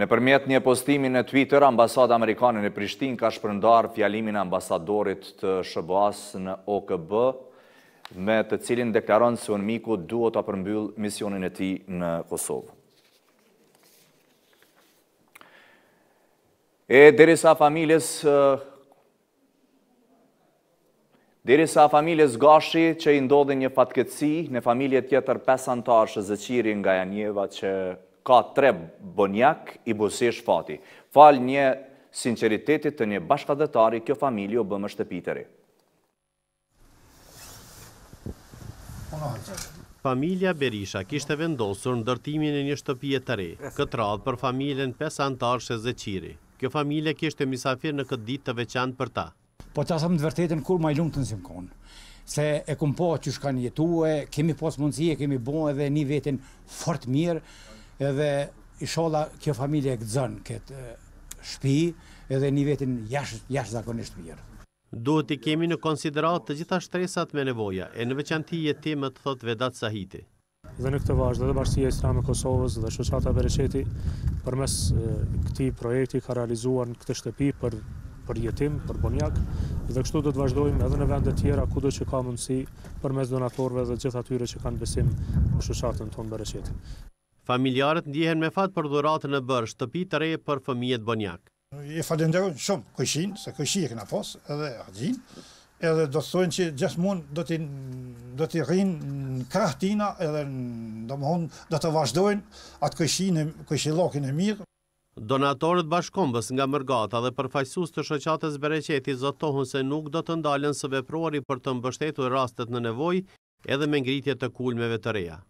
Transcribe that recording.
Në përmjet një postimi në Twitter, ambasada Amerikanë në Prishtin ka shpërndar fjalimin ambasadorit të shëbas në OKB, me të cilin deklaron se unë miku duhet të përmbyllë misionin e ti në Kosovë. E dirisa familjes, gashi që i ndodhe një fatkeci, në familje tjetër pesantar shëzëqiri nga janjeva që ka tre bonjak i busish fati. Fal një sinceritetit të një bashkadetari, kjo familje o bëmë është të piteri. Familja Berisha kishtë vendosur në dërtimin e një shtëpije të re, këtë radhë për familjen 5 antarë e zëqiri. Kjo familje kishtë e misafir në këtë ditë të veçanë për ta. Po të asëm të vërtetën kur ma i lungë të nëzim se e kumpo që shkanë jetu e kemi posë mundësie, kemi bo edhe një vetën fort mirë, edhe ishola kjo familje e këtë zënë këtë shpi edhe një vetin jashtë zakonisht mirë. Duhet i kemi në konsiderat të gjitha shtresat me nevoja, e në veçanti jetimet, thot Vedat Sahiti. Dhe në këtë vazhë, dhe bashkësia e Islame Kosovës dhe Shushata Bereqeti, për mes këti projekti ka realizuar në këtë shtepi për, për jetim, për bonjak, dhe kështu do të vazhdojmë edhe në vendet tjera, kudo që ka mundësi për mes donatorve dhe gjitha tyre që kanë besim në Shushatën tonë Beresheti Familjarët ndjehen me fat për dhuratën e bërë shtëpi të re për fëmijët bonjak. I falenderu shumë këshin, se këshin e këna posë edhe ardhin, edhe do të thonë që gjithë mund do t'i rrinë në krahë tina edhe do të vazhdojnë atë këshin e këshin lokin e mirë. Donatorët bashkombës nga mërgata dhe përfajsus të shëqatës bereqeti zotohën se nuk do të ndalen së vepruari për të mbështetu rastet në nevoj edhe me ngritje të kulmeve të reja.